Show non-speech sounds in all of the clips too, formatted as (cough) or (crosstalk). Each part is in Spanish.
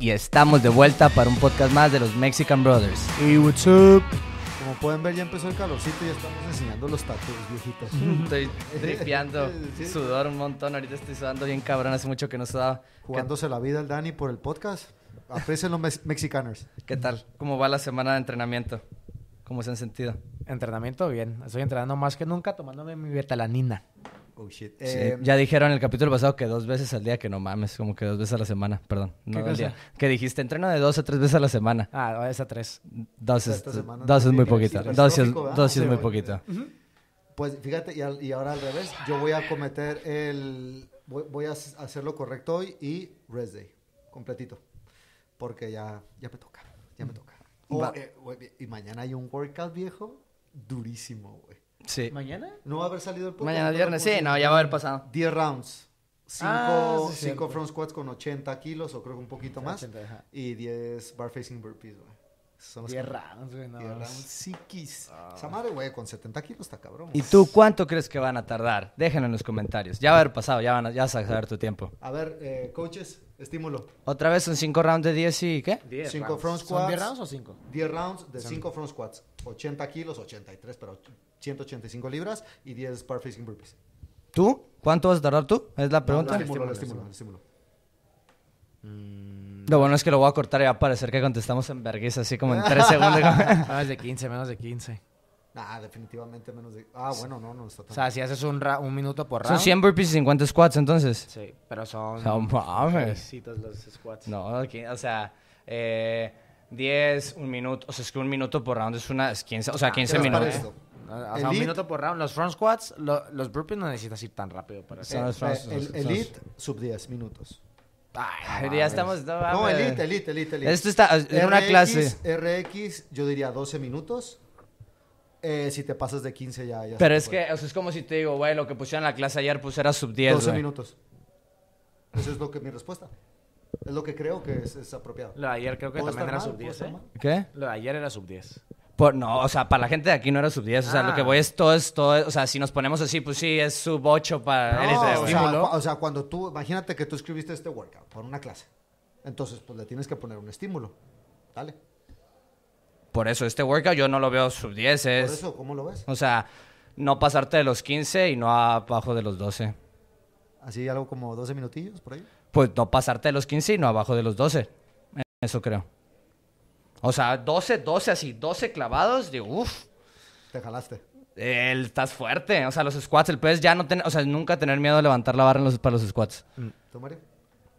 y estamos de vuelta para un podcast más de los Mexican Brothers. Y what's up? Como pueden ver ya empezó el calorcito y estamos enseñando los tatuajes, viejitos. Estoy (laughs) tripeando sudor un montón, ahorita estoy sudando bien cabrón, hace mucho que no sudaba. Jugándose la vida el Dani por el podcast. Aprecien los Mexicaners. (laughs) ¿Qué tal? ¿Cómo va la semana de entrenamiento? ¿Cómo se han sentido? Entrenamiento bien. Estoy entrenando más que nunca tomándome mi betalanina. Oh shit. Em, ya dijeron en el capítulo pasado que dos veces al día, que no mames, como que dos veces a la semana, perdón. No Que dijiste entreno de dos a tres veces a la semana. Ah, es a tres. Dos es, muy poquito. dos, es, muy poquito. Pues fíjate, y, ahora al revés, yo voy a cometer el. Voy, a hacer lo correcto hoy y rest day, completito. Porque ya, ya me toca, ya me toca. Eh, y mañana hay un workout viejo durísimo, güey. Sí. ¿Mañana? ¿No va a haber salido el podcast? Mañana viernes, sí, no, ya va a haber pasado. 10 rounds. 5 ah, front squats con 80 kilos, o creo que un poquito más. Y 10 bar facing burpees, güey. Son 10 rounds, güey. 10 rounds. Psiquis. Ah. Esa madre, güey, con 70 kilos está cabrón. ¿Y tú cuánto crees que van a tardar? Déjenlo en los comentarios. Ya va a haber pasado, ya, van a, ya vas a saber tu tiempo. A ver, eh, coaches, estímulo. Otra vez son 5 rounds de 10 y ¿qué? 5 front squats. ¿Son 10 rounds o 5? 10 rounds de 5 front squats. 80 kilos, 83, pero 185 libras y 10 par facing burpees. ¿Tú? ¿Cuánto vas a tardar tú? Es la pregunta. No, estímulo, estímulo, estímulo. Mm. Lo bueno es que lo voy a cortar y va a parecer que contestamos en vergüenza, así como en 3 segundos. (laughs) (laughs) Ah, menos de 15, menos de 15. Ah, definitivamente menos de. Ah, bueno, no, no está tan. O sea, si haces un, un minuto por round. Son 100 burpees y 50 squats, entonces. Sí, pero son. No mames. los squats. No, o sea, eh, 10, un minuto. O sea, es que un minuto por round es una. Es 15, o sea, 15 ah, minutos. O sea, un minuto por round. Los front squats, los burpees no necesitas ir tan rápido para hacer. Eh, el, elite, sub 10 minutos. Ah, ya estamos. No, elite, elite, elite, Esto está en una clase. RX, yo diría 12 minutos. Eh, si te pasas de 15 ya. ya Pero es que o sea, es como si te digo, güey, lo que pusieron en la clase ayer pues era sub 10. 12 minutos. Esa es lo que mi respuesta. Es lo que creo que es, es apropiado. Lo de ayer creo que también era sub 10. ¿eh? ¿Qué? Lo de ayer era sub 10 no, o sea, para la gente de aquí no era sub 10. O sea, lo que ah. voy es todo, es todo. O sea, si nos ponemos así, pues sí, es sub 8 para estímulo. O sea, cuando tú, imagínate que tú escribiste este workout por una clase. Entonces, pues le tienes que poner un estímulo. Dale. Por eso, este workout yo no lo veo sub 10. Es, por eso, ¿cómo lo ves? O sea, no pasarte de los 15 y no abajo de los 12. ¿Así algo como 12 minutillos por ahí? Pues no pasarte de los 15 y no abajo de los 12. Eso creo. O sea, 12, 12 así, 12 clavados, digo, uff. Te jalaste. Él estás fuerte. O sea, los squats, el pez ya no tener, o sea, nunca tener miedo de levantar la barra en los, para los squats. Mm. ¿Tú, Mario?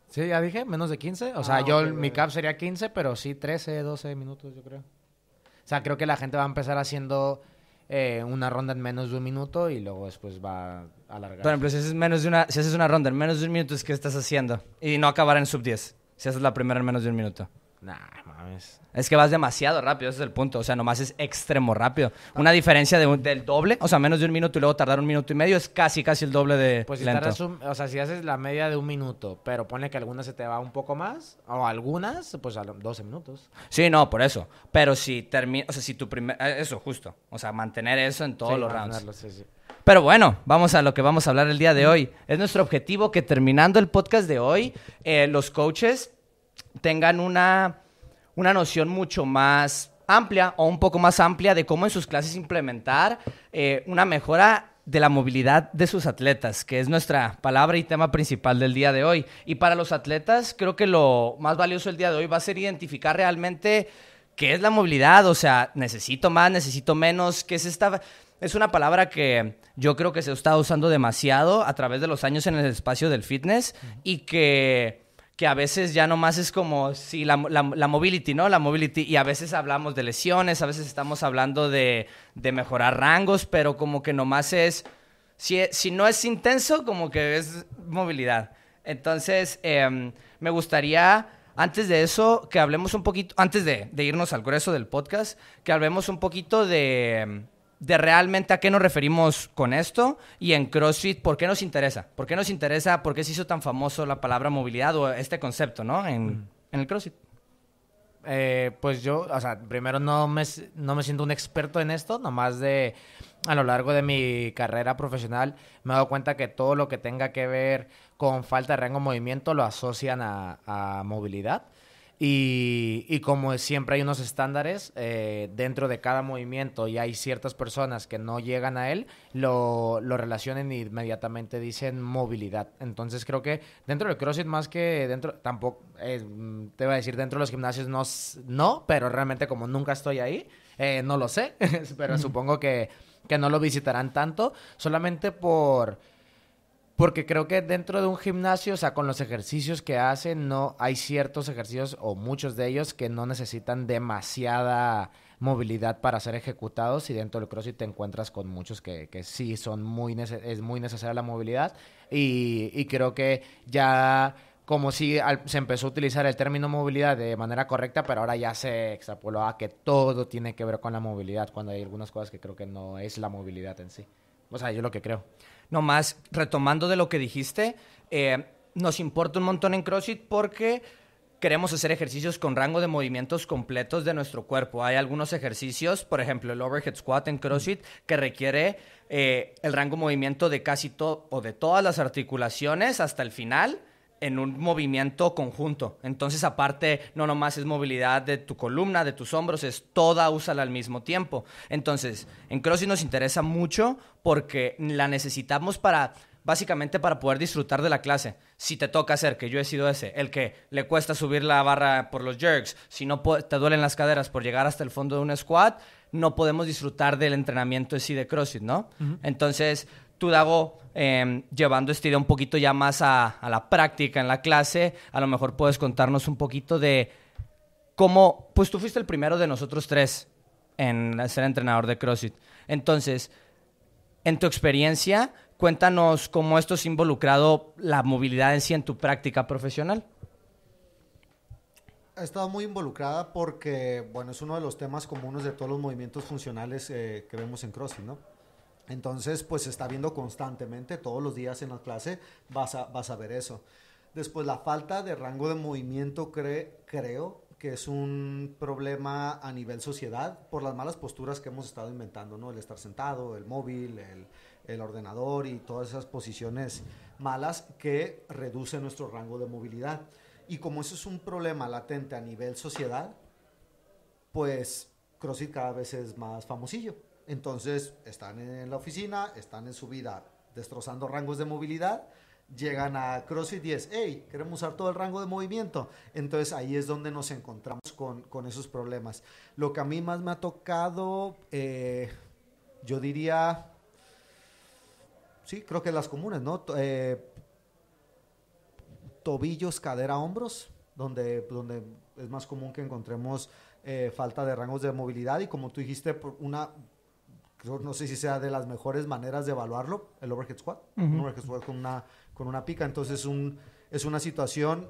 Sí, ya dije, menos de 15. O ah, sea, yo, mi cap sería 15, pero sí 13, 12 minutos, yo creo. O sea, creo que la gente va a empezar haciendo eh, una ronda en menos de un minuto y luego después va a alargar. Por ejemplo, si haces, menos de una, si haces una ronda en menos de un minuto, es que estás haciendo. Y no acabar en sub 10, si haces la primera en menos de un minuto. Nah, mames. Es que vas demasiado rápido, ese es el punto. O sea, nomás es extremo rápido. Una diferencia de del doble, o sea, menos de un minuto y luego tardar un minuto y medio es casi, casi el doble de Pues si o sea, si haces la media de un minuto, pero pone que algunas se te va un poco más, o algunas, pues a los 12 minutos. Sí, no, por eso. Pero si termina, o sea, si tu primer, eh, eso, justo. O sea, mantener eso en todos los rounds. sí, sí. Pero bueno, vamos a lo que vamos a hablar el día de hoy. Es nuestro objetivo que terminando el podcast de hoy, eh, los coaches tengan una, una noción mucho más amplia o un poco más amplia de cómo en sus clases implementar eh, una mejora de la movilidad de sus atletas, que es nuestra palabra y tema principal del día de hoy. Y para los atletas, creo que lo más valioso el día de hoy va a ser identificar realmente qué es la movilidad, o sea, necesito más, necesito menos, qué es esta... Es una palabra que yo creo que se está usando demasiado a través de los años en el espacio del fitness y que que a veces ya nomás es como, si la, la, mobility, ¿no? La mobility, y a veces hablamos de lesiones, a veces estamos hablando de, mejorar rangos, pero como que nomás es, si, si no es intenso, como que es movilidad. Entonces, em, me gustaría, antes de eso, que hablemos un poquito, antes de, irnos al grueso del podcast, que hablemos un poquito de de realmente a qué nos referimos con esto y en CrossFit, ¿por qué nos interesa? ¿Por qué nos interesa? ¿Por qué se hizo tan famoso la palabra movilidad o este concepto, ¿no? En, mm. el CrossFit. Eh, pues yo, o sea, primero no me, siento un experto en esto, nomás de a lo largo de mi carrera profesional me he dado cuenta que todo lo que tenga que ver con falta de rango de movimiento lo asocian a, a movilidad. Y, como siempre hay unos estándares, eh, dentro de cada movimiento y hay ciertas personas que no llegan a él, lo, lo relacionan y inmediatamente dicen movilidad. Entonces creo que dentro del CrossFit más que dentro, tampoco, eh, mm, te iba a decir, dentro de los gimnasios no, no pero realmente como nunca estoy ahí, eh, no lo sé, (laughs) pero supongo que, que no lo visitarán tanto, solamente por porque creo que dentro de un gimnasio, o sea, con los ejercicios que hacen, no hay ciertos ejercicios o muchos de ellos que no necesitan demasiada movilidad para ser ejecutados y dentro del CrossFit te encuentras con muchos que, que sí son muy es muy necesaria la movilidad y, y creo que ya como si se empezó a utilizar el término movilidad de manera correcta, pero ahora ya se extrapoló a que todo tiene que ver con la movilidad, cuando hay algunas cosas que creo que no es la movilidad en sí. O sea, yo lo que creo. No más, retomando de lo que dijiste, eh, nos importa un montón en CrossFit porque queremos hacer ejercicios con rango de movimientos completos de nuestro cuerpo. Hay algunos ejercicios, por ejemplo, el overhead squat en CrossFit, que requiere eh, el rango de movimiento de casi todo o de todas las articulaciones hasta el final en un movimiento conjunto. Entonces, aparte, no nomás es movilidad de tu columna, de tus hombros, es toda úsala al mismo tiempo. Entonces, en CrossFit nos interesa mucho porque la necesitamos para básicamente para poder disfrutar de la clase. Si te toca hacer, que yo he sido ese, el que le cuesta subir la barra por los jerks, si no te duelen las caderas por llegar hasta el fondo de un squat, no podemos disfrutar del entrenamiento en de CrossFit, ¿no? Entonces, tú, Dago, em, llevando esta idea un poquito ya más a, la práctica, en la clase, a lo mejor puedes contarnos un poquito de cómo, pues tú fuiste el primero de nosotros tres en ser entrenador de CrossFit. Entonces, en tu experiencia, cuéntanos cómo esto es involucrado la movilidad en sí en tu práctica profesional. He estado muy involucrada porque, bueno, es uno de los temas comunes de todos los movimientos funcionales eh, que vemos en CrossFit, ¿no? Entonces, pues está viendo constantemente, todos los días en la clase vas a, vas a ver eso. Después, la falta de rango de movimiento creo que es un problema a nivel sociedad por las malas posturas que hemos estado inventando, ¿no? El estar sentado, el móvil, el, el ordenador y todas esas posiciones malas que reducen nuestro rango de movilidad. Y como eso es un problema latente a nivel sociedad, pues CrossFit cada vez es más famosillo. Entonces están en la oficina, están en su vida destrozando rangos de movilidad, llegan a CrossFit 10, hey, queremos usar todo el rango de movimiento. Entonces ahí es donde nos encontramos con, esos problemas. Lo que a mí más me ha tocado, eh, yo diría, sí, creo que las comunes, ¿no? Eh, tobillos, cadera, hombros, donde, donde es más común que encontremos eh, falta de rangos de movilidad y como tú dijiste, una no sé si sea de las mejores maneras de evaluarlo, el overhead squat. Un overhead squat con una, con una pica. Entonces un, es una situación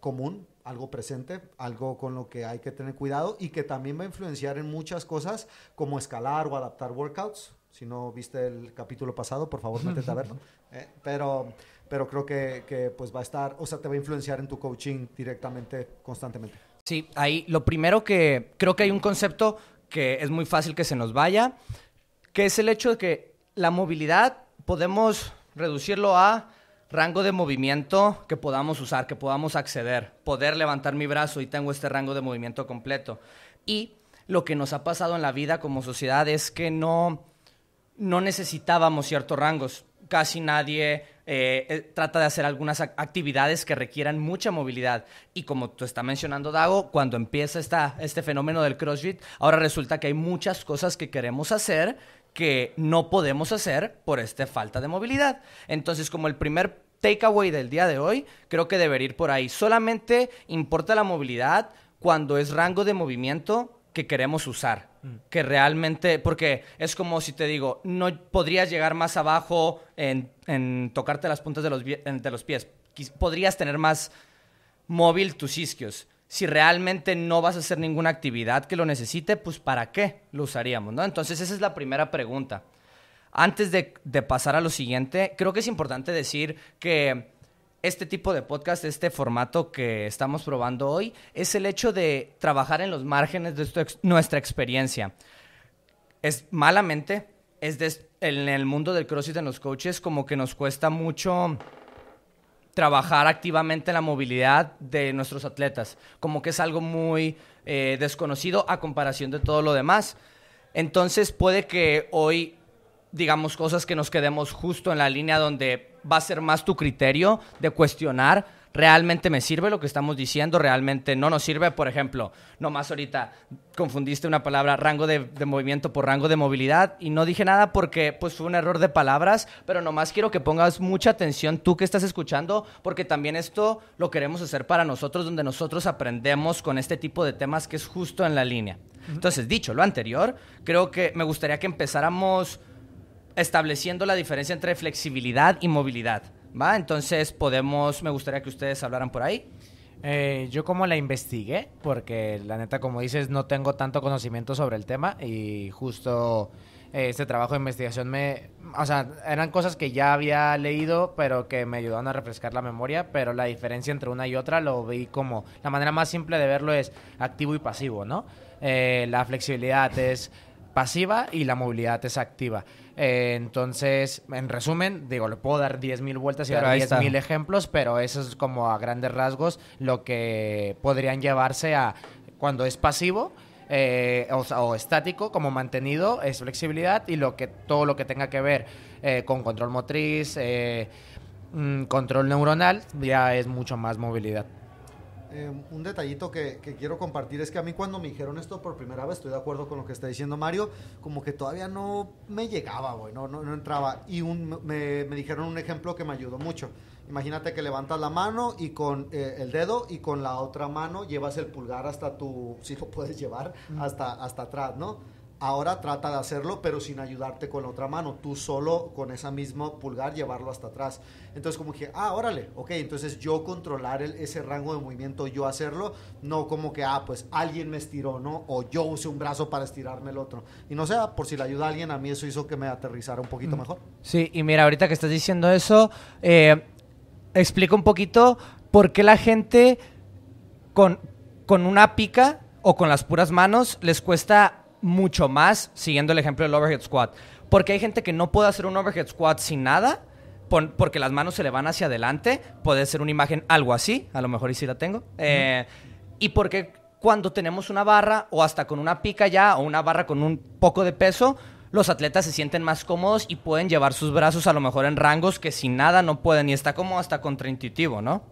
común, algo presente, algo con lo que hay que tener cuidado y que también va a influenciar en muchas cosas como escalar o adaptar workouts. Si no viste el capítulo pasado, por favor, métete a (laughs) verlo. Eh, pero, pero creo que, pues va a estar, o sea, te va a influenciar en tu coaching directamente, constantemente. Sí, ahí lo primero que creo que hay un concepto que es muy fácil que se nos vaya, que es el hecho de que la movilidad podemos reducirlo a rango de movimiento que podamos usar, que podamos acceder, poder levantar mi brazo y tengo este rango de movimiento completo. Y lo que nos ha pasado en la vida como sociedad es que no, no necesitábamos ciertos rangos casi nadie eh, eh, trata de hacer algunas actividades que requieran mucha movilidad. Y como tú está mencionando, Dago, cuando empieza este fenómeno del CrossFit, ahora resulta que hay muchas cosas que queremos hacer que no podemos hacer por esta falta de movilidad. Entonces, como el primer takeaway del día de hoy, creo que debería ir por ahí. Solamente importa la movilidad cuando es rango de movimiento que queremos usar Mm. que realmente, porque es como si te digo, no podrías llegar más abajo en, tocarte las puntas de los, de los pies, podrías tener más móvil tus isquios. Si realmente no vas a hacer ninguna actividad que lo necesite, pues ¿para qué lo usaríamos? ¿no? Entonces esa es la primera pregunta. Antes de pasar a lo siguiente, creo que es importante decir que este tipo de podcast, este formato que estamos probando hoy, es el hecho de trabajar en los márgenes de nuestra experiencia. Es malamente, es en el mundo del crossfit en los coaches como que nos cuesta mucho trabajar activamente la movilidad de nuestros atletas, como que es algo muy eh, desconocido a comparación de todo lo demás. Entonces puede que hoy digamos cosas que nos quedemos justo en la línea donde va a ser más tu criterio de cuestionar realmente me sirve lo que estamos diciendo, realmente no nos sirve. Por ejemplo, nomás ahorita confundiste una palabra rango de, movimiento por rango de movilidad y no dije nada porque pues fue un error de palabras, pero nomás quiero que pongas mucha atención tú que estás escuchando porque también esto lo queremos hacer para nosotros donde nosotros aprendemos con este tipo de temas que es justo en la línea. Entonces, dicho lo anterior, creo que me gustaría que empezáramos estableciendo la diferencia entre flexibilidad y movilidad. ¿Va? Entonces podemos, me gustaría que ustedes hablaran por ahí. Eh, yo como la investigué, porque la neta, como dices, no tengo tanto conocimiento sobre el tema y justo eh, este trabajo de investigación me... O sea, eran cosas que ya había leído, pero que me ayudaron a refrescar la memoria, pero la diferencia entre una y otra lo vi como... La manera más simple de verlo es activo y pasivo, ¿no? Eh, la flexibilidad es pasiva y la movilidad es activa. Eh, entonces, en resumen, digo, le puedo dar 10.000 vueltas y dar 10.000 ejemplos, pero eso es como a grandes rasgos lo que podrían llevarse a cuando es pasivo. Eh, o, estático como mantenido es flexibilidad y lo que todo lo que tenga que ver eh, con control motriz mm, control neuronal ya es mucho más movilidad Em, un detallito que, quiero compartir es que a mí cuando me dijeron esto por primera vez, estoy de acuerdo con lo que está diciendo Mario, como que todavía no me llegaba, güey, no, entraba. Y me, dijeron un ejemplo que me ayudó mucho. Imagínate que levantas la mano y con eh, el dedo y con la otra mano llevas el pulgar hasta tu, (laughs) si lo puedes llevar, hasta, hasta atrás, ¿no? Ahora trata de hacerlo, pero sin ayudarte con la otra mano. Tú solo con esa misma pulgar llevarlo hasta atrás. Entonces, como que, ah, órale, ok. Entonces, yo controlar ese rango de movimiento, yo hacerlo, no como que, ah, pues alguien me estiró, ¿no? O yo usé un brazo para estirarme el otro. Y no sea ah, por si le ayuda a alguien, a mí eso hizo que me aterrizara un poquito mm. mejor. Sí, y mira, ahorita que estás diciendo eso, eh, explica un poquito por qué la gente con, con una pica o con las puras manos les cuesta mucho más siguiendo el ejemplo del overhead squat. Porque hay gente que no puede hacer un overhead squat sin nada, porque las manos se le van hacia adelante. Puede ser una imagen algo así, a lo mejor y sí la tengo. Eh, y porque cuando tenemos una barra o hasta con una pica ya o una barra con un poco de peso, los atletas se sienten más cómodos y pueden llevar sus brazos a lo mejor en rangos que sin nada no pueden. Y está como hasta contraintuitivo, ¿no?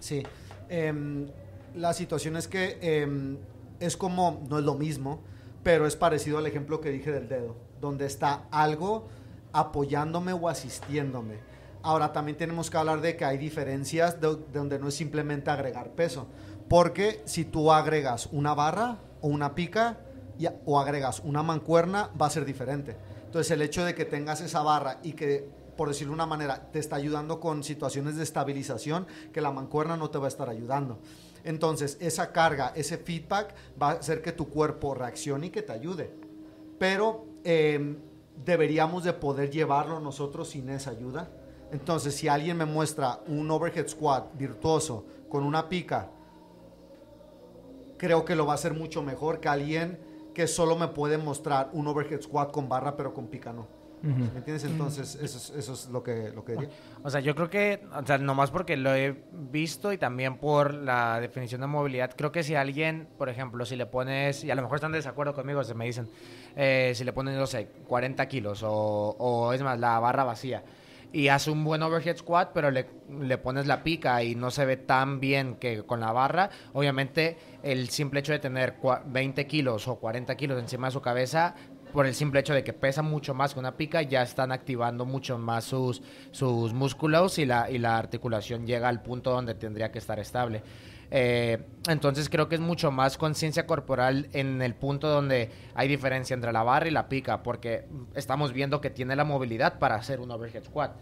Sí. Em, la situación es que em, es como, no es lo mismo pero es parecido al ejemplo que dije del dedo, donde está algo apoyándome o asistiéndome. Ahora también tenemos que hablar de que hay diferencias donde no es simplemente agregar peso, porque si tú agregas una barra o una pica o agregas una mancuerna va a ser diferente. Entonces el hecho de que tengas esa barra y que por decirlo de una manera, te está ayudando con situaciones de estabilización que la mancuerna no te va a estar ayudando. Entonces, esa carga, ese feedback va a hacer que tu cuerpo reaccione y que te ayude. Pero em, deberíamos de poder llevarlo nosotros sin esa ayuda. Entonces, si alguien me muestra un overhead squat virtuoso con una pica, creo que lo va a hacer mucho mejor que alguien que solo me puede mostrar un overhead squat con barra pero con pica no. ¿Me entiendes? Entonces, eso es, lo, que, lo diría. O sea, yo creo que, o sea, nomás porque lo he visto y también por la definición de movilidad, creo que si alguien, por ejemplo, si le pones, y a lo mejor están de desacuerdo conmigo, se me dicen, eh, si le pones, no sé, 40 kilos o, o es más, la barra vacía y hace un buen overhead squat, pero le, le, pones la pica y no se ve tan bien que con la barra. Obviamente, el simple hecho de tener 20 kilos o 40 kilos encima de su cabeza por el simple hecho de que pesa mucho más que una pica, ya están activando mucho más sus, sus músculos y la, y la articulación llega al punto donde tendría que estar estable. Eh, entonces creo que es mucho más conciencia corporal en el punto donde hay diferencia entre la barra y la pica, porque estamos viendo que tiene la movilidad para hacer un overhead squat.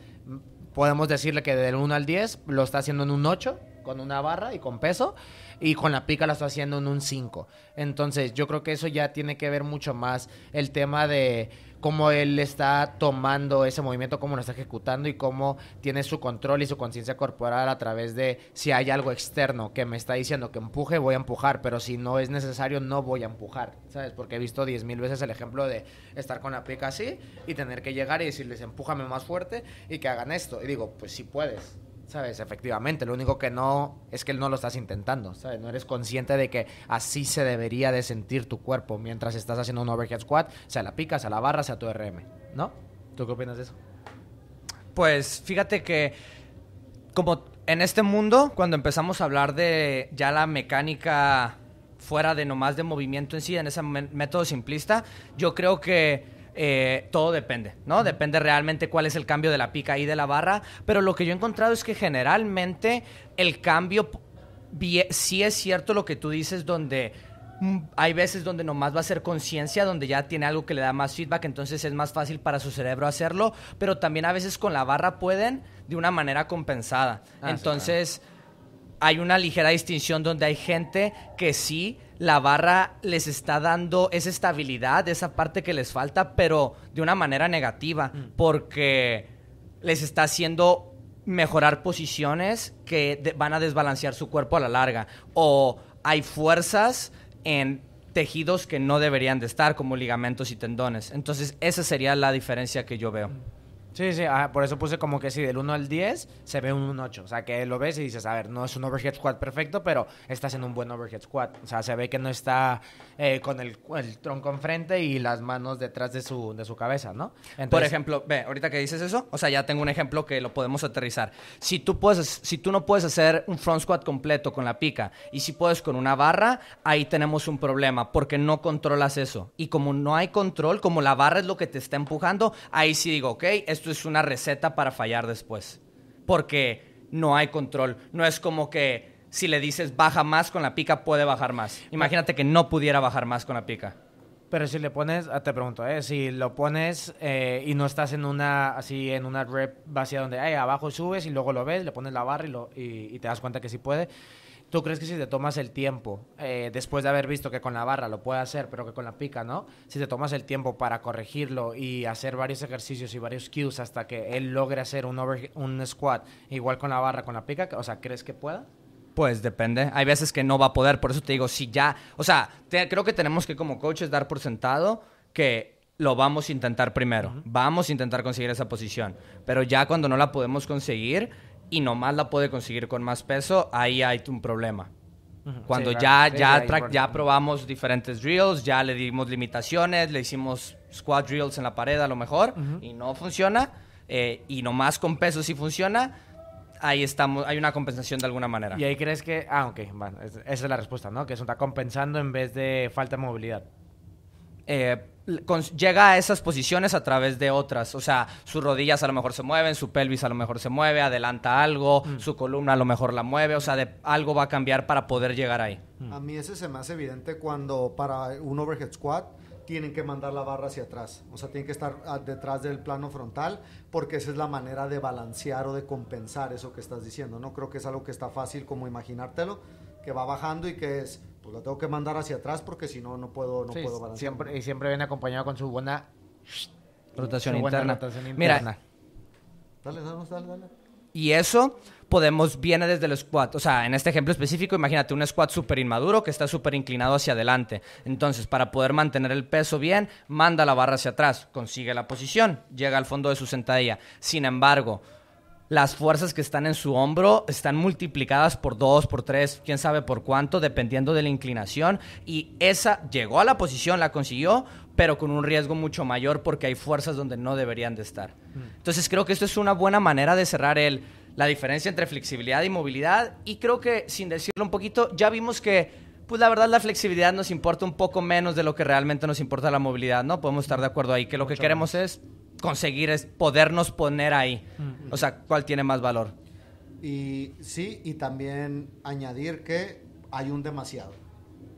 Podemos decirle que del 1 al 10 lo está haciendo en un 8 con una barra y con peso, y con la pica la está haciendo en un 5. Entonces yo creo que eso ya tiene que ver mucho más el tema de cómo él está tomando ese movimiento, cómo lo está ejecutando y cómo tiene su control y su conciencia corporal a través de si hay algo externo que me está diciendo que empuje, voy a empujar, pero si no es necesario, no voy a empujar, ¿sabes? Porque he visto 10.000 veces el ejemplo de estar con la pica así y tener que llegar y decirles empújame más fuerte y que hagan esto. Y digo, pues si sí puedes, ¿Sabes? Efectivamente, lo único que no es que no lo estás intentando, ¿sabes? No eres consciente de que así se debería de sentir tu cuerpo mientras estás haciendo un overhead squat, sea la pica, sea la barra, sea tu RM, ¿no? ¿Tú qué opinas de eso? Pues fíjate que como en este mundo, cuando empezamos a hablar de ya la mecánica fuera de nomás de movimiento en sí, en ese método simplista, yo creo que eh, todo depende, ¿no? Depende realmente cuál es el cambio de la pica y de la barra, pero lo que yo he encontrado es que generalmente el cambio, sí es cierto lo que tú dices, donde mm, hay veces donde nomás va a ser conciencia, donde ya tiene algo que le da más feedback, entonces es más fácil para su cerebro hacerlo, pero también a veces con la barra pueden de una manera compensada. Ah, entonces... Hay una ligera distinción donde hay gente que sí la barra les está dando esa estabilidad, esa parte que les falta, pero de una manera negativa, mm. porque les está haciendo mejorar posiciones que van a desbalancear su cuerpo a la larga. O hay fuerzas en tejidos que no deberían de estar, como ligamentos y tendones. Entonces, esa sería la diferencia que yo veo. Mm. Sí, sí, ah, por eso puse como que sí del 1 al 10 se ve un 8. O sea, que lo ves y dices, a ver, no es un overhead squat perfecto, pero estás en un buen overhead squat. O sea, se ve que no está eh, con el, tronco enfrente y las manos detrás de su, de su cabeza, ¿no? Por ejemplo, ve, ahorita que dices eso, o sea, ya tengo un ejemplo que lo podemos aterrizar. Si tú, puedes, si tú no puedes hacer un front squat completo con la pica y si puedes con una barra, ahí tenemos un problema porque no controlas eso. Y como no hay control, como la barra es lo que te está empujando, ahí sí digo, ok, esto es una receta para fallar después. Porque no hay control. No es como que si le dices baja más con la pica, puede bajar más. Imagínate que no pudiera bajar más con la pica. Pero si le pones, ah, te pregunto, eh, si lo pones eh, y no estás en una así en una rep vacía donde abajo subes y luego lo ves, le pones la barra y, te das cuenta que sí puede. ¿Tú crees que si te tomas el tiempo, eh, después de haber visto que con la barra lo puede hacer, pero que con la pica no, si te tomas el tiempo para corregirlo y hacer varios ejercicios y varios cues hasta que él logre hacer un, un squat igual con la barra, con la pica, o sea, ¿crees que pueda? Pues depende. Hay veces que no va a poder. Por eso te digo, si ya. O sea, creo que tenemos que como coaches dar por sentado que lo vamos a intentar primero. Vamos a intentar conseguir esa posición. Pero ya cuando no la podemos conseguir y nomás la puede conseguir con más peso, ahí hay un problema. Cuando ya, ya, ya, probamos diferentes drills, ya le dimos limitaciones, le hicimos squad drills en la pared a lo mejor y no funciona. Eh, y nomás con peso sí funciona ahí estamos, hay una compensación de alguna manera. ¿Y ahí crees que.? Ah, ok, esa es la respuesta, ¿no? Que eso está compensando en vez de falta de movilidad. Eh, llega a esas posiciones a través de otras. O sea, sus rodillas a lo mejor se mueven, su pelvis a lo mejor se mueve, adelanta algo, mm. su columna a lo mejor la mueve. O sea, algo va a cambiar para poder llegar ahí. Mm. A mí ese se me hace evidente cuando para un overhead squat tienen que mandar la barra hacia atrás, o sea, tienen que estar ah, detrás del plano frontal, porque esa es la manera de balancear o de compensar eso que estás diciendo, ¿no? Creo que es algo que está fácil como imaginártelo, que va bajando y que es, pues la tengo que mandar hacia atrás porque si no, no puedo, no puedo balancear. y siempre viene acompañado con su buena rotación, interna. Mira, dale, dale, dale. Y eso podemos, viene desde el squat. O sea, en este ejemplo específico, imagínate un squat súper inmaduro que está súper inclinado hacia adelante. Entonces, para poder mantener el peso bien, manda la barra hacia atrás, consigue la posición, llega al fondo de su sentadilla. Sin embargo, las fuerzas que están en su hombro están multiplicadas por dos, por tres, quién sabe por cuánto, dependiendo de la inclinación. Y esa llegó a la posición, la consiguió, pero con un riesgo mucho mayor porque hay fuerzas donde no deberían de estar. Mm. Entonces creo que esto es una buena manera de cerrar el la diferencia entre flexibilidad y movilidad. Y creo que, sin decirlo un poquito, ya vimos que, pues la verdad, la flexibilidad nos importa un poco menos de lo que realmente nos importa la movilidad, ¿no? Podemos estar de acuerdo ahí, que lo que queremos es conseguir, es podernos poner ahí. O sea, ¿cuál tiene más valor? Y sí, y también añadir que hay un demasiado.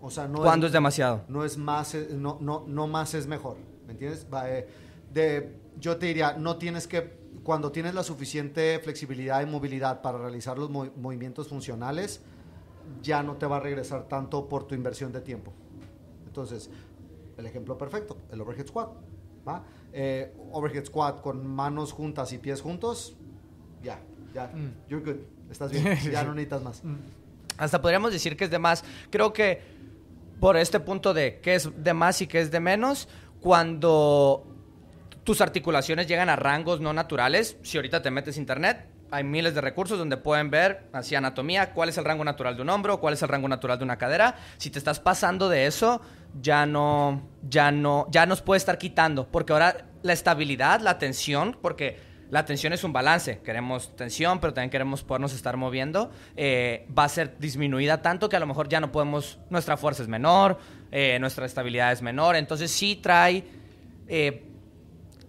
O sea, no ¿Cuándo es, demasiado? No es más, eh, no, no, no más es mejor. ¿Me entiendes? Eh, de, yo te diría, no tienes que cuando tienes la suficiente flexibilidad y movilidad para realizar los movimientos funcionales, ya no te va a regresar tanto por tu inversión de tiempo. Entonces, el ejemplo perfecto, el overhead squat. ¿va? Eh, overhead squat con manos juntas y pies juntos, ya, ya, mm. you're good, estás (laughs) bien, ya no necesitas más. Mm. Hasta podríamos decir que es de más. Creo que por este punto de qué es de más y qué es de menos, cuando tus articulaciones llegan a rangos no naturales. Si ahorita te metes internet, hay miles de recursos donde pueden ver así anatomía, cuál es el rango natural de un hombro, cuál es el rango natural de una cadera. Si te estás pasando de eso, ya no, ya no, ya nos puede estar quitando, porque ahora la estabilidad, la tensión, porque la tensión es un balance. Queremos tensión, pero también queremos podernos estar moviendo. Eh, va a ser disminuida tanto que a lo mejor ya no podemos, nuestra fuerza es menor, eh, nuestra estabilidad es menor. Entonces sí trae eh,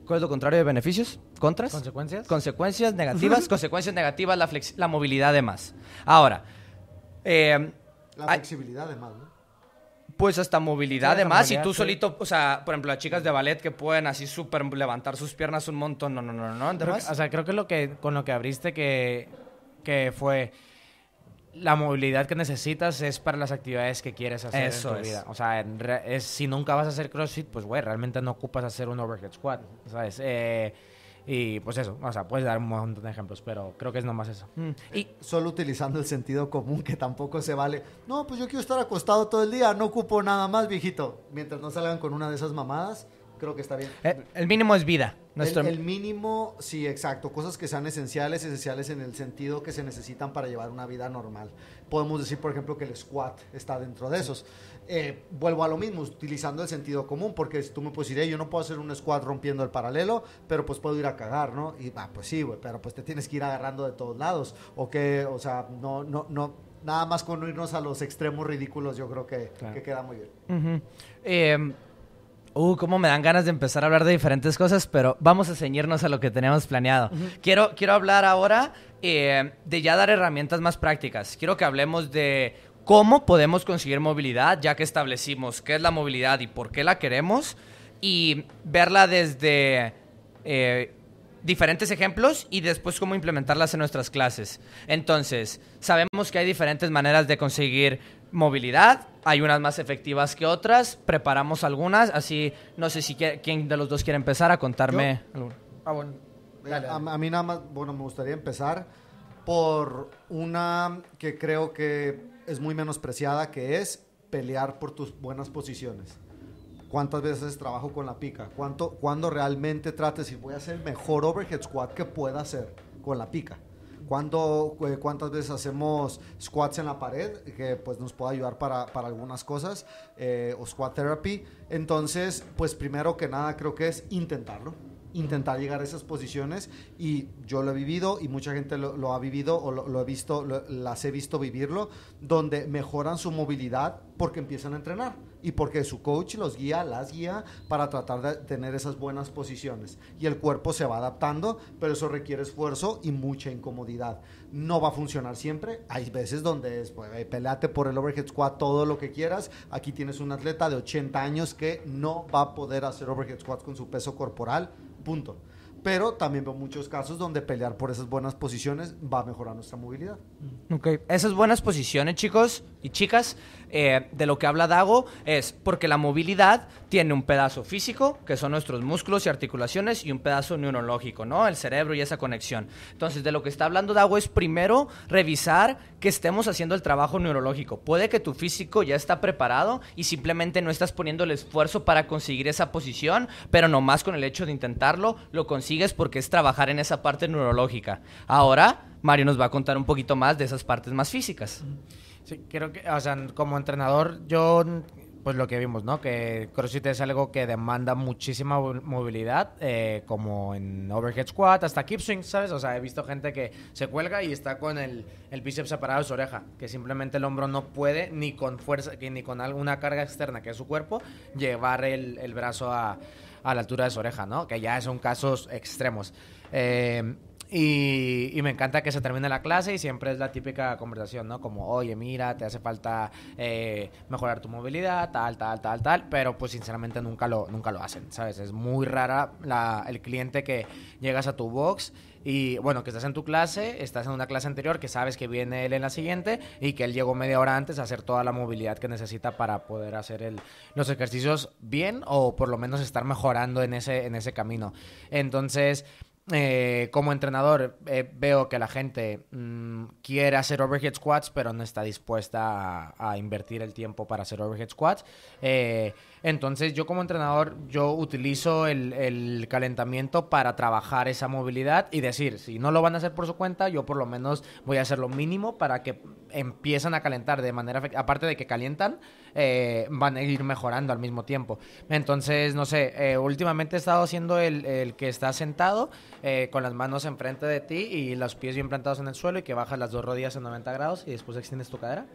¿Cuál es lo contrario de beneficios? ¿Contras? ¿Consecuencias? Consecuencias negativas. (laughs) consecuencias negativas, la, la movilidad de más. Ahora. Eh, la flexibilidad de más, ¿no? Pues hasta movilidad, de más. Y tú solito, o sea, por ejemplo, las chicas de ballet que pueden así súper levantar sus piernas un montón, no, no, no, no, además. o sea, creo que, lo que con lo que abriste que, que fue la movilidad que necesitas es para las actividades que quieres hacer en tu vida. O sea, si nunca vas a hacer CrossFit, pues, güey, realmente no ocupas hacer un overhead squat, ¿sabes? Eh, y pues eso, o sea, puedes dar un montón de ejemplos, pero creo que es nomás eso. Mm. Y solo utilizando el sentido común que tampoco se vale. No, pues yo quiero estar acostado todo el día, no ocupo nada más, viejito. Mientras no salgan con una de esas mamadas, creo que está bien. Eh, el, mínimo es vida. Nuestro... El, mínimo, sí, exacto. Cosas que sean esenciales, esenciales en el sentido que se necesitan para llevar una vida normal. Podemos decir, por ejemplo, que el squat está dentro de esos. Eh, vuelvo a lo mismo, utilizando el sentido común, porque tú me puedes decir, yo no puedo hacer un squat rompiendo el paralelo, pero pues puedo ir a cagar, ¿no? Y va, ah, pues sí, güey, pero pues te tienes que ir agarrando de todos lados. O que, o sea, no, no, no. Nada más con irnos a los extremos ridículos, yo creo que, queda muy bien. eh, Uh, cómo me dan ganas de empezar a hablar de diferentes cosas, pero vamos a ceñirnos a lo que teníamos planeado. quiero, quiero hablar ahora eh, de ya dar herramientas más prácticas. Quiero que hablemos de cómo podemos conseguir movilidad, ya que establecimos qué es la movilidad y por qué la queremos, y verla desde... Eh, diferentes ejemplos y después cómo implementarlas en nuestras clases. Entonces, sabemos que hay diferentes maneras de conseguir movilidad. Hay unas más efectivas que otras. Preparamos algunas. Así, no sé si quién de los dos quiere empezar a contarme. Ah, eh, a, mí nada más, bueno, me gustaría empezar por una que creo que es muy menospreciada, que es pelear por tus buenas posiciones. ¿Cuántas veces trabajo con la pica? ¿Cuánto, ¿Cuándo realmente trates y voy a hacer el mejor overhead squat que pueda hacer con la pica? Eh, cuántas veces hacemos squats en la pared, que pues nos puede ayudar para, algunas cosas, eh, o squat therapy. Entonces, pues primero que nada creo que es intentarlo intentar llegar a esas posiciones y yo lo he vivido y mucha gente lo, ha vivido o lo, he visto, las he visto vivirlo, donde mejoran su movilidad porque empiezan a entrenar y porque su coach los guía, las guía para tratar de tener esas buenas posiciones. Y el cuerpo se va adaptando, pero eso requiere esfuerzo y mucha incomodidad. No va a funcionar siempre. Hay veces donde es, pues, por el overhead squat todo lo que quieras. Aquí tienes un atleta de 80 años que no va a poder hacer overhead squats con su peso corporal punto. Pero también veo muchos casos donde pelear por esas buenas posiciones va a mejorar nuestra movilidad. Mm. Okay. Esas buenas posiciones, chicos y chicas, eh, de lo que habla Dago, es porque la movilidad tiene un pedazo físico, que son nuestros músculos y articulaciones, y un pedazo neurológico, ¿no? El cerebro y esa conexión. Entonces, de lo que está hablando Dago es primero revisar que estemos haciendo el trabajo neurológico. Puede que tu físico ya está preparado y simplemente no estás poniendo el esfuerzo para conseguir esa posición, pero nomás con el hecho de intentarlo, lo consigues porque es trabajar en esa parte neurológica. Ahora, Mario nos va a contar un poquito más de esas partes más físicas. Sí, creo que, o sea, como entrenador, yo es pues, lo que vimos, ¿no? Que CrossFit es algo que demanda muchísima movilidad, eh, como en overhead squat, hasta keep swing, ¿sabes? O sea, he visto gente que se cuelga y está con el, el bíceps separado de su oreja, que simplemente el hombro no puede, ni con fuerza, ni con alguna carga externa que es su cuerpo, llevar el, brazo a, a la altura de su oreja, ¿no? Que ya son casos extremos. Eh, y, me encanta que se termine la clase y siempre es la típica conversación, ¿no? Como, oye, mira, te hace falta eh, mejorar tu movilidad, tal, tal, tal, tal. Pero pues sinceramente nunca lo, nunca lo hacen, ¿sabes? Es muy rara el cliente que llegas a tu box y bueno, que estás en tu clase, estás en una clase anterior, que sabes que viene él en la siguiente y que él llegó media hora antes a hacer toda la movilidad que necesita para poder hacer los ejercicios bien o por lo menos estar mejorando en ese, en ese camino. Entonces, eh, como entrenador eh, veo que la gente mm, quiere hacer overhead squats, pero no está dispuesta a, invertir el tiempo para hacer overhead squats. Eh, entonces yo como entrenador, yo utilizo el, calentamiento para trabajar esa movilidad y decir, si no lo van a hacer por su cuenta, yo por lo menos voy a hacer lo mínimo para que empiezan a calentar de manera Aparte de que calientan, eh, van a ir mejorando al mismo tiempo. Entonces, no sé, eh, últimamente he estado haciendo el, que está sentado con las manos enfrente de ti y los pies bien plantados en el suelo y que bajas las dos rodillas a 90 grados y después extiendes tu cadera.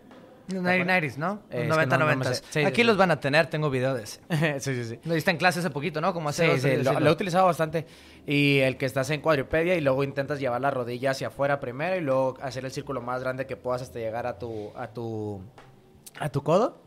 90s, ¿no? 90 90 eh, Aquí los van a tener, tengo videos de ese. (laughs) sí, sí, sí. Lo diste en clase hace poquito, ¿no? Como hace Sí, lo, he utilizado bastante. Y el que estás en cuadripedia y luego intentas llevar la rodilla hacia afuera primero y luego hacer el círculo más grande que puedas hasta llegar a tu a tu a tu codo.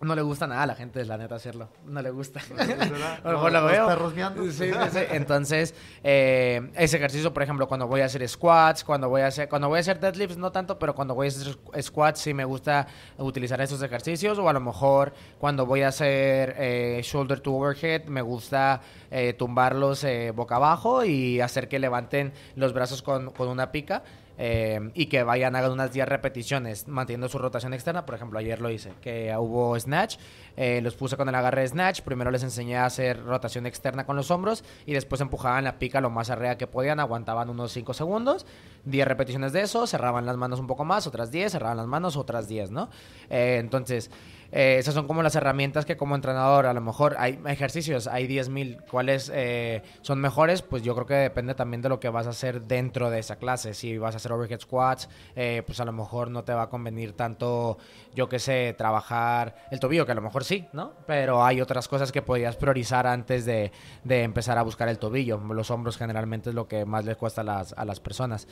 No le gusta nada a la gente, la neta, hacerlo. No le gusta. (laughs) lo veo. sí, Entonces, eh, ese ejercicio, por ejemplo, cuando voy a hacer squats, cuando voy a hacer, cuando voy a hacer deadlifts, no tanto, pero cuando voy a hacer squats sí me gusta utilizar esos ejercicios. O a lo mejor cuando voy a hacer eh, shoulder to overhead, me gusta eh, tumbarlos boca abajo y hacer que levanten los brazos con, con una pica. Em, y que vayan a unas 10 repeticiones manteniendo su rotación externa. Por ejemplo, ayer lo hice, que hubo snatch, eh, los puse con el agarre de snatch, primero les enseñé a hacer rotación externa con los hombros y después empujaban la pica lo más arriba que podían, aguantaban unos 5 segundos, 10 repeticiones de eso, cerraban las manos un poco más, otras 10, cerraban las manos, otras 10, ¿no? Eh, entonces, eh, esas son como las herramientas que como entrenador, a lo mejor hay ejercicios, hay 10.000, ¿cuáles eh, son mejores? Pues yo creo que depende también de lo que vas a hacer dentro de esa clase. Si vas a hacer overhead squats, pues a lo mejor no te va a convenir tanto, yo qué sé, trabajar el tobillo, que a lo mejor sí, ¿no? Pero hay otras cosas que podías priorizar antes de, de empezar a buscar el tobillo. Los hombros generalmente es lo que más les cuesta a las, a las personas.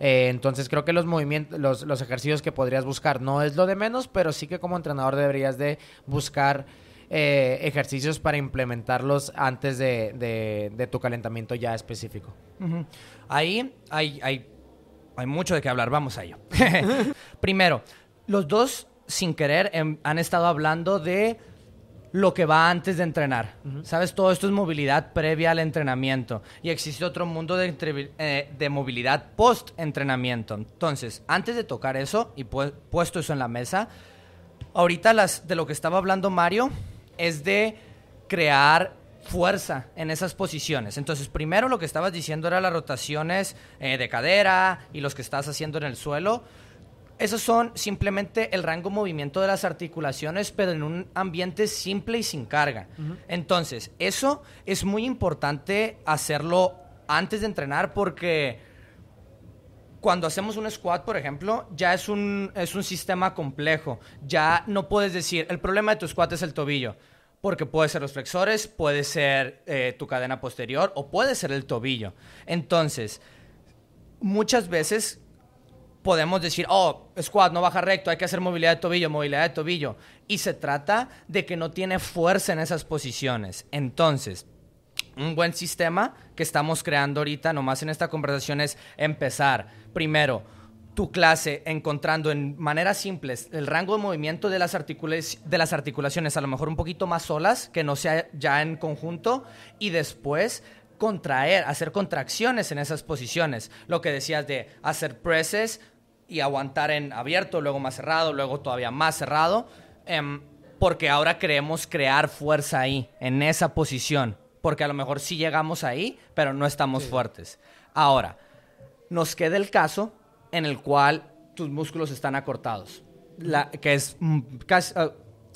Eh, entonces creo que los movimientos, los, ejercicios que podrías buscar no es lo de menos, pero sí que como entrenador deberías de buscar... Eh, ejercicios para implementarlos antes de, tu calentamiento ya específico. Ahí hay, hay, hay, mucho de qué hablar, vamos a ello. (laughs) Primero, los dos sin querer em, han estado hablando de lo que va antes de entrenar. ¿Sabes? Todo esto es movilidad previa al entrenamiento. Y existe otro mundo de, eh, movilidad post-entrenamiento. Entonces, antes de tocar eso y puesto eso en la mesa, ahorita las, de lo que estaba hablando Mario es de crear fuerza en esas posiciones. Entonces, primero lo que estabas diciendo era las rotaciones eh, de cadera y los que estás haciendo en el suelo esos son simplemente el rango movimiento de las articulaciones, pero en un ambiente simple y sin carga. Entonces, eso es muy importante hacerlo antes de entrenar porque cuando hacemos un squat, por ejemplo, ya es un, es un sistema complejo. Ya no puedes decir, el problema de tu squat es el tobillo. Porque puede ser los flexores, puede ser eh, tu cadena posterior o puede ser el tobillo. Entonces, muchas veces podemos decir, oh, squat no baja recto, hay que hacer movilidad de tobillo, movilidad de tobillo. Y se trata de que no tiene fuerza en esas posiciones. Entonces, un buen sistema que estamos creando ahorita, nomás en esta conversación, es empezar primero tu clase encontrando en maneras simples el rango de movimiento de las, de las articulaciones, a lo mejor un poquito más solas, que no sea ya en conjunto, y después contraer, hacer contracciones en esas posiciones. Lo que decías de hacer presses y aguantar en abierto, luego más cerrado, luego todavía más cerrado, em, porque ahora queremos crear fuerza ahí, en esa posición, porque a lo mejor sí llegamos ahí, pero no estamos fuertes. Ahora, nos queda el caso en el cual tus músculos están acortados, La, que es mm, ah,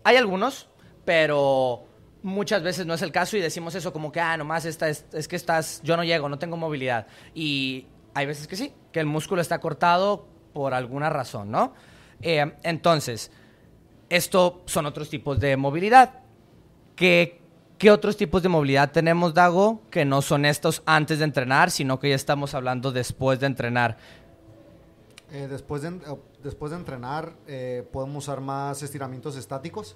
hay algunos, pero muchas veces no es el caso y decimos eso como que, ah, nomás esta es, es que estás, yo no llego, no tengo movilidad. Y hay veces que sí, que el músculo está cortado por alguna razón, ¿no? Eh, entonces, esto son otros tipos de movilidad. ¿Qué, ¿Qué otros tipos de movilidad tenemos, Dago, que no son estos antes de entrenar, sino que ya estamos hablando después de entrenar? Eh, después, de, eh, después de entrenar podemos usar más estiramientos estáticos,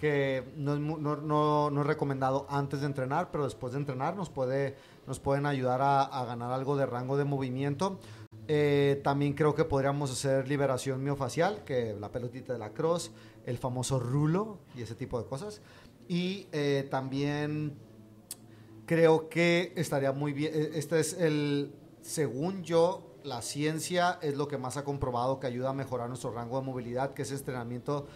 que no, es recomendado antes de entrenar, pero después de entrenar nos, puede, nos pueden ayudar a, a ganar algo de rango de movimiento eh, también creo que podríamos hacer liberación miofacial, que la pelotita de la cross, el famoso rulo y ese tipo de cosas. Y eh, también creo que estaría muy bien, eh, este es el, según yo, la ciencia es lo que más ha comprobado que ayuda a mejorar nuestro rango de movilidad, que es entrenamiento,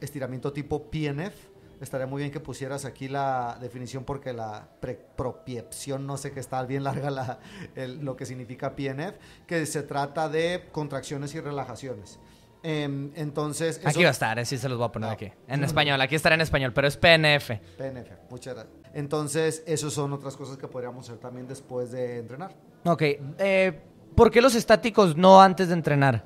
estiramiento tipo PNF estaría muy bien que pusieras aquí la definición porque la propiepción, no sé qué está bien larga la, lo que significa PNF, que se trata de contracciones y relajaciones. Em, entonces. Aquí va a estar, así eh, se los voy a poner ah, aquí. En español, aquí estará en español, pero es PNF. PNF, muchas gracias. Entonces, esas son otras cosas que podríamos hacer también después de entrenar. Ok. Eh, ¿Por qué los estáticos no antes de entrenar?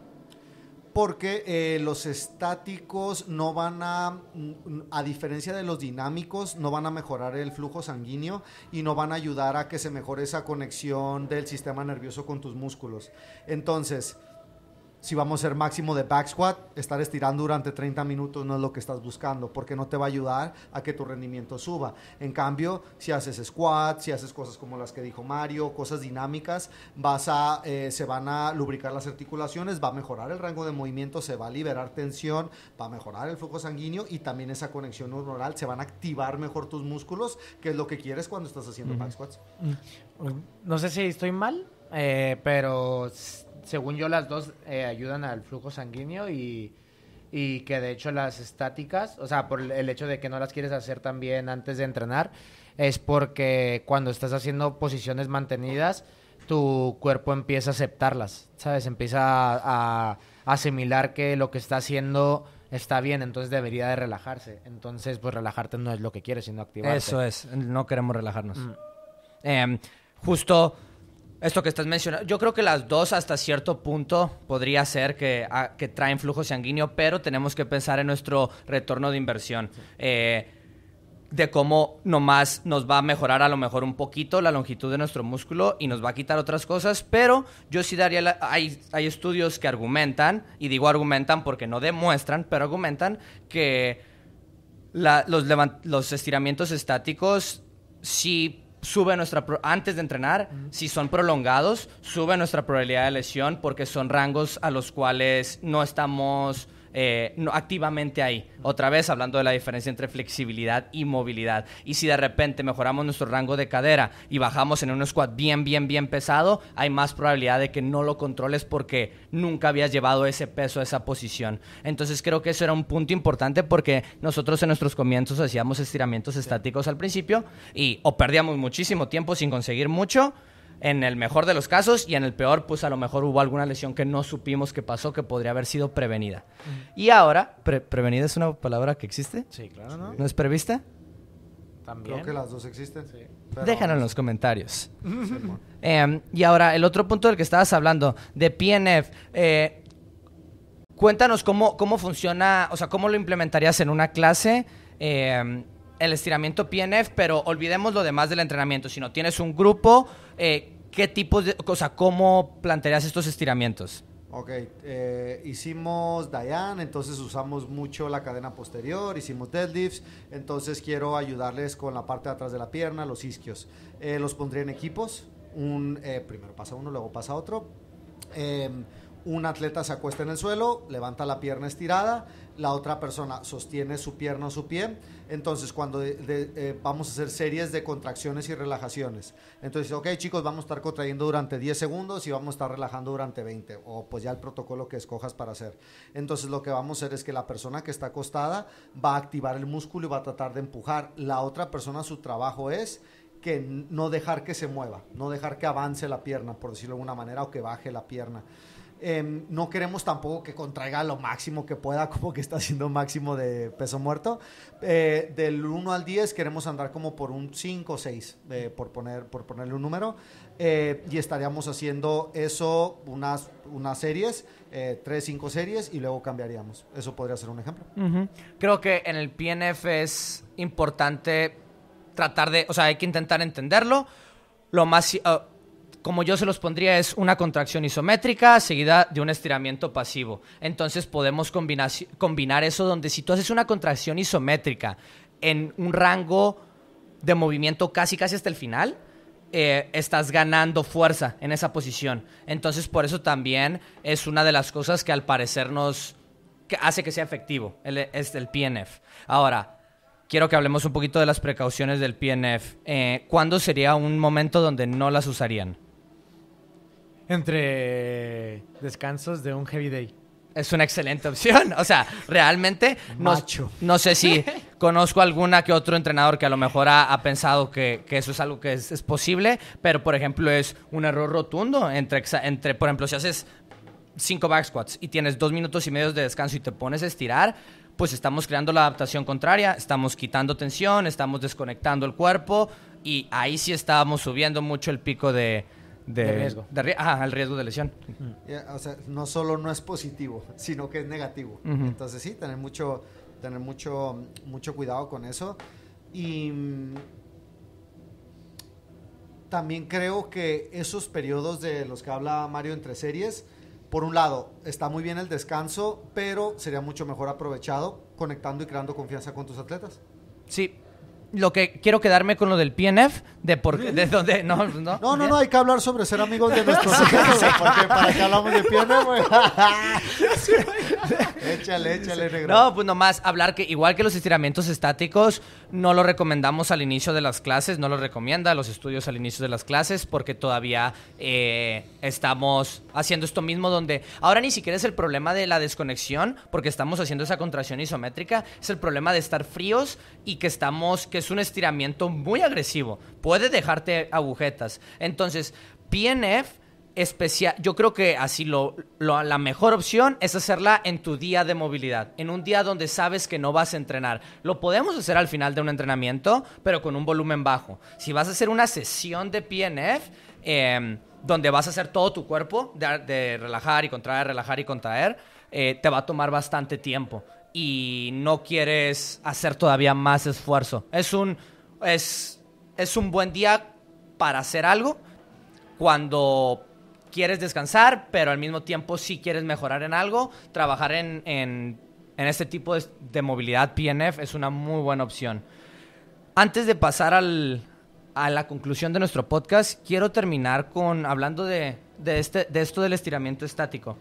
porque eh, los estáticos no van a, mm, a diferencia de los dinámicos, no van a mejorar el flujo sanguíneo y no van a ayudar a que se mejore esa conexión del sistema nervioso con tus músculos. Entonces, si vamos a ser máximo de back squat, estar estirando durante 30 minutos no es lo que estás buscando, porque no te va a ayudar a que tu rendimiento suba. En cambio, si haces squat, si haces cosas como las que dijo Mario, cosas dinámicas, vas a, eh, se van a lubricar las articulaciones, va a mejorar el rango de movimiento, se va a liberar tensión, va a mejorar el flujo sanguíneo y también esa conexión neuronal, se van a activar mejor tus músculos, que es lo que quieres cuando estás haciendo back squats. Mm. Mm. No sé si estoy mal, eh, pero según yo, las dos eh, ayudan al flujo sanguíneo y, que de hecho las estáticas, o sea, por el hecho de que no las quieres hacer también antes de entrenar, es porque cuando estás haciendo posiciones mantenidas, tu cuerpo empieza a aceptarlas, ¿sabes? Empieza a, asimilar que lo que está haciendo está bien, entonces debería de relajarse. Entonces, pues relajarte no es lo que quieres, sino activarte. Eso es, no queremos relajarnos. Mm. Em, justo esto que estás mencionando, yo creo que las dos hasta cierto punto podría ser que, ah, traen flujo sanguíneo, pero tenemos que pensar en nuestro retorno de inversión. Eh, de cómo nomás nos va a mejorar a lo mejor un poquito la longitud de nuestro músculo y nos va a quitar otras cosas, pero yo sí daría, la, hay, hay estudios que argumentan, y digo argumentan porque no demuestran, pero argumentan que los, los estiramientos estáticos sí sube nuestra antes de entrenar, si son prolongados, sube nuestra probabilidad de lesión porque son rangos a los cuales no estamos eh, no, activamente ahí. Otra vez hablando de la diferencia entre flexibilidad y movilidad. Y si de repente mejoramos nuestro rango de cadera y bajamos en un squat bien, bien, bien pesado, hay más probabilidad de que no lo controles porque nunca habías llevado ese peso a esa posición. Entonces creo que eso era un punto importante porque nosotros en nuestros comienzos hacíamos estiramientos estáticos al principio y o perdíamos muchísimo tiempo sin conseguir mucho en el mejor de los casos y en el peor, pues a lo mejor hubo alguna lesión que no supimos que pasó que podría haber sido prevenida. Y ahora, ¿prevenida es una palabra que existe? Sí, claro, ¿no? ¿No es prevista? También. Creo que las dos existen. Sí. Déjanos en pues los comentarios. Em, y ahora, el otro punto del que estabas hablando, de PNF. Eh, cuéntanos cómo, cómo funciona, o sea, cómo lo implementarías en una clase. Eh, el estiramiento PNF, pero olvidemos lo demás del entrenamiento, Si no tienes un grupo, eh, ¿qué tipo de, cosa cómo plantearías estos estiramientos? Ok, eh, hicimos Diane, entonces usamos mucho la cadena posterior, hicimos deadlifts, entonces quiero ayudarles con la parte de atrás de la pierna, los isquios. Eh, los pondría en equipos, un, primero pasa uno, luego pasa otro em, un atleta se acuesta en el suelo, levanta la pierna estirada, la otra persona sostiene su pierna o su pie. Entonces, cuando eh, vamos a hacer series de contracciones y relajaciones. Entonces, ok chicos, vamos a estar contrayendo durante 10 segundos y vamos a estar relajando durante 20, o pues ya el protocolo que escojas para hacer. Entonces, lo que vamos a hacer es que la persona que está acostada va a activar el músculo y va a tratar de empujar. La otra persona, su trabajo es que no dejar que se mueva, no dejar que avance la pierna, por decirlo de alguna manera, o que baje la pierna. Em, no queremos tampoco que contraiga lo máximo que pueda, (laughs) como que está haciendo máximo de peso muerto. Eh, del 1 al 10 queremos andar como por un 5 o 6, eh, por, poner, por ponerle un número. Eh, y estaríamos haciendo eso unas, unas series, 3, 5 series, y luego cambiaríamos. Eso podría ser un ejemplo. Creo que en el PNF es importante tratar de, o sea, hay que intentar entenderlo. Lo más como yo se los pondría, es una contracción isométrica seguida de un estiramiento pasivo. Entonces podemos combinar, eso donde si tú haces una contracción isométrica en un rango de movimiento casi casi hasta el final, eh, estás ganando fuerza en esa posición. Entonces por eso también es una de las cosas que al parecer nos hace que sea efectivo, el, es este, el PNF. Ahora, quiero que hablemos un poquito de las precauciones del PNF. Eh, ¿Cuándo sería un momento donde no las usarían? entre descansos de un heavy day. Es una excelente opción. (laughs) O sea, realmente no, no sé si (laughs) conozco alguna que otro entrenador que a lo mejor ha, pensado que, eso es algo que es, posible, pero por ejemplo es un error rotundo entre, entre por ejemplo, si haces cinco back squats y tienes dos minutos y medio de descanso y te pones a estirar, pues estamos creando la adaptación contraria, estamos quitando tensión, estamos desconectando el cuerpo y ahí sí estábamos subiendo mucho el pico de, de, riesgo. De, ah, riesgo de lesión. Mm. o sea, no solo no es positivo, (laughs) sino que es negativo. Entonces sí, tener mucho, tener mucho, mucho cuidado con eso. Y mm, también creo que esos periodos de los que habla Mario entre series, por un lado, está muy bien el descanso, pero sería mucho mejor aprovechado conectando y creando confianza con tus atletas. Sí, lo que quiero quedarme con lo del PNF, de por de dónde, no, (laughs) no. No, no, no, hay que hablar sobre ser amigos de nuestros (laughs) hijos, porque para qué hablamos de PNF, (laughs) Échale, échale, No, pues nomás hablar que igual que los estiramientos estáticos, no lo recomendamos al inicio de las clases, no lo recomienda los estudios al inicio de las clases porque todavía eh, estamos haciendo esto mismo donde ahora ni siquiera es el problema de la desconexión porque estamos haciendo esa contracción isométrica, es el problema de estar fríos y que estamos, que es un estiramiento muy agresivo, puede dejarte agujetas. Entonces, PNF especial, yo creo que así la mejor opción es hacerla en tu día de movilidad, en un día donde sabes que no vas a entrenar. Lo podemos hacer al final de un entrenamiento, pero con un volumen bajo. Si vas a hacer una sesión de PNF, em, donde vas a hacer todo tu cuerpo, de, relajar y contraer, relajar y contraer, eh, te va a tomar bastante tiempo y no quieres hacer todavía más esfuerzo. Es un, es, es un buen día para hacer algo cuando quieres descansar, pero al mismo tiempo si quieres mejorar en algo, trabajar en, este tipo de, movilidad PNF es una muy buena opción. Antes de pasar a la conclusión de nuestro podcast, quiero terminar con hablando de, este, de esto del estiramiento estático.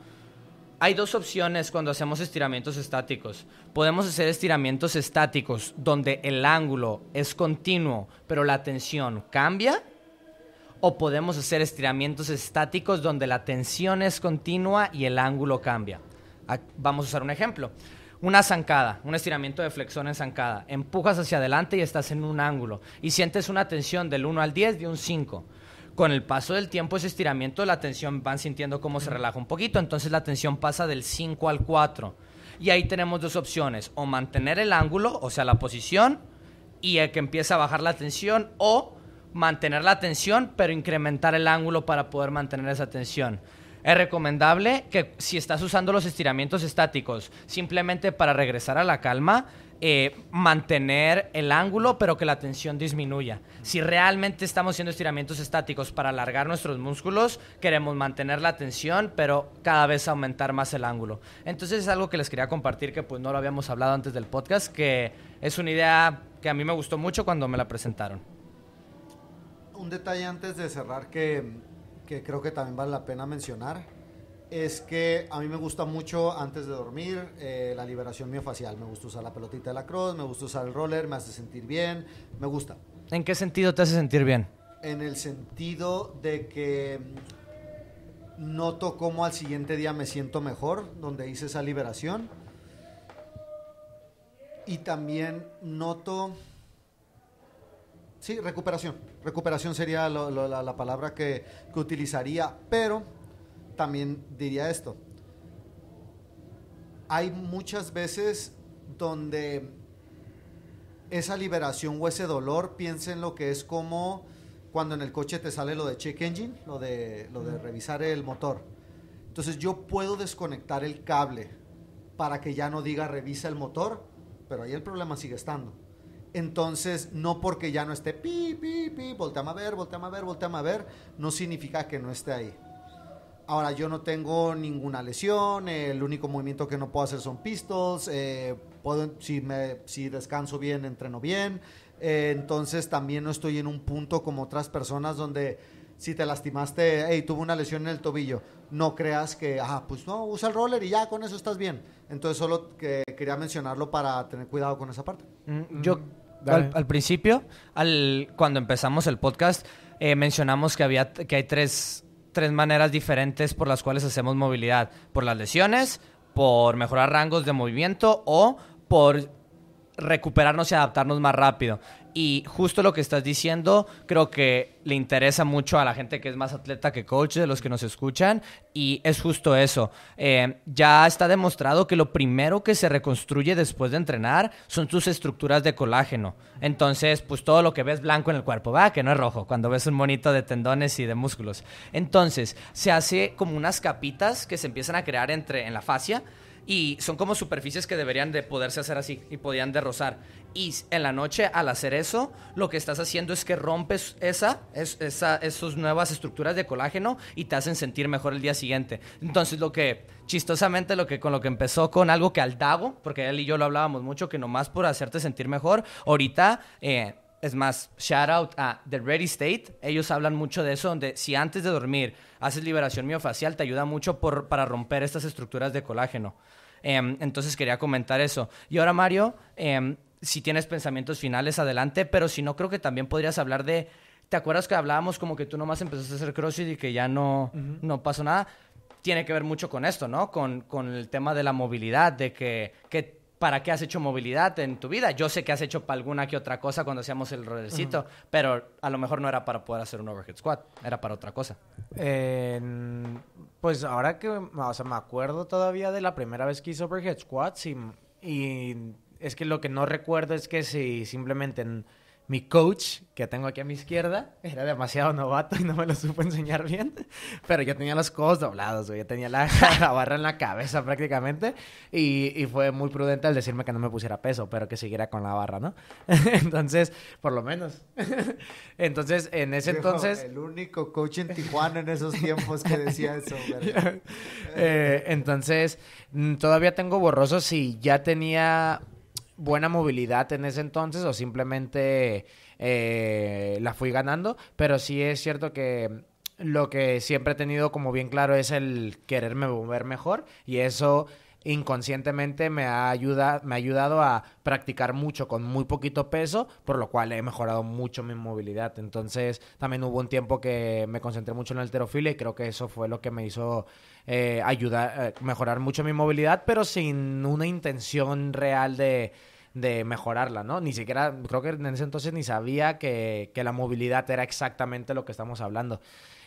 Hay dos opciones cuando hacemos estiramientos estáticos. Podemos hacer estiramientos estáticos donde el ángulo es continuo, pero la tensión cambia o podemos hacer estiramientos estáticos donde la tensión es continua y el ángulo cambia. Vamos a usar un ejemplo. Una zancada, un estiramiento de flexión en zancada. Empujas hacia adelante y estás en un ángulo y sientes una tensión del 1 al 10 de un 5. Con el paso del tiempo ese estiramiento, la tensión van sintiendo cómo se relaja un poquito, entonces la tensión pasa del 5 al 4. Y ahí tenemos dos opciones, o mantener el ángulo, o sea, la posición, y que empieza a bajar la tensión, o mantener la tensión, pero incrementar el ángulo para poder mantener esa tensión. Es recomendable que si estás usando los estiramientos estáticos simplemente para regresar a la calma, eh, mantener el ángulo, pero que la tensión disminuya. Si realmente estamos haciendo estiramientos estáticos para alargar nuestros músculos, queremos mantener la tensión, pero cada vez aumentar más el ángulo. Entonces es algo que les quería compartir que pues no lo habíamos hablado antes del podcast, que es una idea que a mí me gustó mucho cuando me la presentaron un detalle antes de cerrar que, creo que también vale la pena mencionar es que a mí me gusta mucho antes de dormir eh, la liberación miofacial. Me gusta usar la pelotita de la cross, me gusta usar el roller, me hace sentir bien, me gusta. ¿En qué sentido te hace sentir bien? En el sentido de que noto cómo al siguiente día me siento mejor, donde hice esa liberación. Y también noto... Sí, recuperación recuperación sería la, palabra que, utilizaría, pero también diría esto. Hay muchas veces donde esa liberación o ese dolor, piensen lo que es como cuando en el coche te sale lo de check engine, lo de, lo de revisar el motor. Entonces yo puedo desconectar el cable para que ya no diga revisa el motor, pero ahí el problema sigue estando. Entonces, no porque ya no esté pi, pi, pi, volteame a ver, volteame a ver, volteame a ver, no significa que no esté ahí. Ahora, yo no tengo ninguna lesión, el único movimiento que no puedo hacer son pistols, eh, puedo, si, me, si descanso bien, entreno bien. Eh, entonces, también no estoy en un punto como otras personas donde si te lastimaste, y tuvo una lesión en el tobillo, no creas que, ah, pues no, usa el roller y ya con eso estás bien. Entonces solo quería mencionarlo para tener cuidado con esa parte. Mm, yo al, principio, al, cuando empezamos el podcast, eh, mencionamos que, había, que hay tres, tres maneras diferentes por las cuales hacemos movilidad. Por las lesiones, por mejorar rangos de movimiento o por recuperarnos y adaptarnos más rápido. Y justo lo que estás diciendo, creo que le interesa mucho a la gente que es más atleta que coach, de los que nos escuchan, y es justo eso. Eh, ya está demostrado que lo primero que se reconstruye después de entrenar son tus estructuras de colágeno. Entonces, pues todo lo que ves blanco en el cuerpo, va, que no es rojo, cuando ves un monito de tendones y de músculos. Entonces, se hace como unas capitas que se empiezan a crear entre, en la fascia y son como superficies que deberían de poderse hacer así y podían de rozar Y en la noche, al hacer eso, lo que estás haciendo es que rompes esa, es, esas nuevas estructuras de colágeno y te hacen sentir mejor el día siguiente. Entonces, lo que, chistosamente, lo que, con lo que empezó con algo que al Dago, porque él y yo lo hablábamos mucho, que nomás por hacerte sentir mejor, ahorita... Eh, es más, shout out a The Ready State. Ellos hablan mucho de eso, donde si antes de dormir haces liberación miofacial, te ayuda mucho por, para romper estas estructuras de colágeno. Em, entonces quería comentar eso. Y ahora, Mario, em, si tienes pensamientos finales, adelante, pero si no, creo que también podrías hablar de... ¿Te acuerdas que hablábamos como que tú nomás empezaste a hacer CrossFit y que ya no, no pasó nada? Tiene que ver mucho con esto, ¿no? Con, con el tema de la movilidad, de que, que para qué has hecho movilidad en tu vida. Yo sé que has hecho para alguna que otra cosa cuando hacíamos el rodecito, pero a lo mejor no era para poder hacer un overhead squat, era para otra cosa. pues ahora que, o sea, me acuerdo todavía de la primera vez que hice overhead squats y, y es que lo que no recuerdo es que si simplemente... En, mi coach, que tengo aquí a mi izquierda, era demasiado novato y no me lo supo enseñar bien, pero yo tenía los codos doblados, Yo tenía (laughs) la, barra en la cabeza prácticamente y, fue muy prudente al decirme que no me pusiera peso, pero que siguiera con la barra, ¿no? (laughs) entonces, por lo menos. (laughs) entonces, en ese entonces... El único coach en Tijuana en esos tiempos que decía eso, eh, entonces, mm, todavía tengo borrosos si ya tenía buena movilidad en ese entonces o simplemente eh, la fui ganando, pero sí es cierto que lo que siempre he tenido como bien claro es el quererme mover mejor y eso inconscientemente me ha, ayuda, me ha ayudado a practicar mucho con muy poquito peso, por lo cual he mejorado mucho mi movilidad. Entonces, también hubo un tiempo que me concentré mucho en la alterofilia y creo que eso fue lo que me hizo eh, ayudar, eh, mejorar mucho mi movilidad, pero sin una intención real de de mejorarla, ¿no? Ni siquiera, creo que en ese entonces ni sabía que, que la movilidad era exactamente lo que estamos hablando.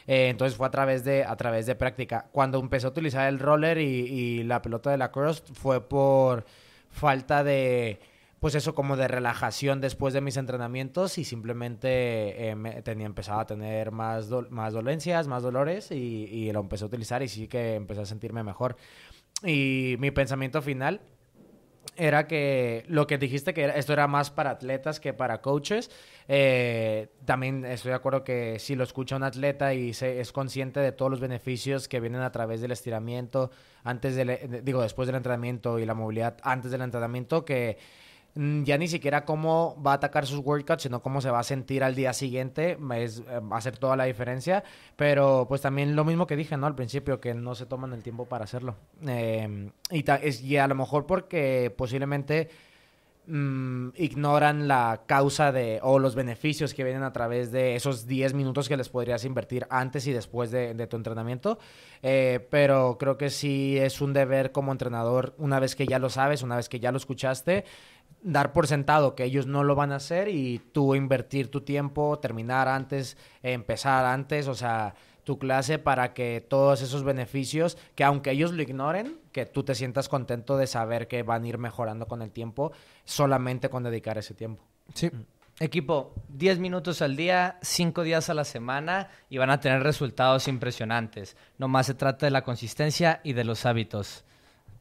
Eh, entonces fue a través, de, a través de práctica. Cuando empecé a utilizar el roller y, la pelota de la cross fue por falta de pues eso como de relajación después de mis entrenamientos y simplemente eh, tenía, empezaba a tener más, más dolencias, más dolores y, y, lo empecé a utilizar y sí que empecé a sentirme mejor. Y mi pensamiento final era que lo que dijiste que esto era más para atletas que para coaches. Eh, también estoy de acuerdo que si lo escucha un atleta y es consciente de todos los beneficios que vienen a través del estiramiento, antes del, eh, digo, después del entrenamiento y la movilidad antes del entrenamiento, que Mm, ya ni siquiera cómo va a atacar sus workouts, sino cómo se va a sentir al día siguiente, es, va eh, a hacer toda la diferencia. Pero pues también lo mismo que dije, ¿no? Al principio, que no se toman el tiempo para hacerlo. Eh, y, a lo mejor porque posiblemente mm, ignoran la causa de o los beneficios que vienen a través de esos 10 minutos que les podrías invertir antes y después de, de tu entrenamiento. Eh, pero creo que sí es un deber como entrenador, una vez que ya lo sabes, una vez que ya lo escuchaste, dar por sentado que ellos no lo van a hacer y tú invertir tu tiempo, terminar antes, empezar antes, o sea, tu clase para que todos esos beneficios, que aunque ellos lo ignoren, que tú te sientas contento de saber que van a ir mejorando con el tiempo, solamente con dedicar ese tiempo. Sí. Mm. Equipo, 10 minutos al día, 5 días a la semana y van a tener resultados impresionantes. Nomás se trata de la consistencia y de los hábitos.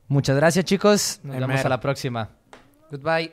Muchas gracias chicos, nos vemos a la próxima. Goodbye.